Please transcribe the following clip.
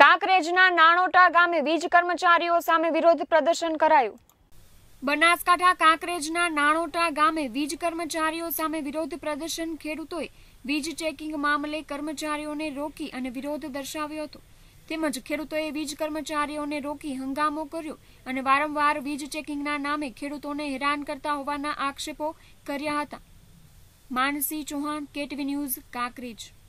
કાંકરેજના નાણોટા ગામે વીજ કર્મચારીઓ સામે વિરોધ પ્રદર્શન કરાયું બનાસકાંઠા કાંકરેજના નાણોટા ગામે વીજ કર્મચારીઓ સામે વિરોધ પ્રદર્શન ખેડૂતોએ વીજ ચેકિંગ મામલે કર્મચારીઓને રોકી અને વિરોધ દર્શાવ્યો હતો તેમજ ખેડૂતોએ વીજ કર્મચારીઓને રોકી હંગામો કર્યો અને વારંવાર વીજ ચેકિંગના નામે ખેડૂતોને હેરાન કરતા હોવાના આક્ષેપો કર્યા હતા માનસી ચૌહાણ કેટવી ન્યૂઝ કાંકરેજ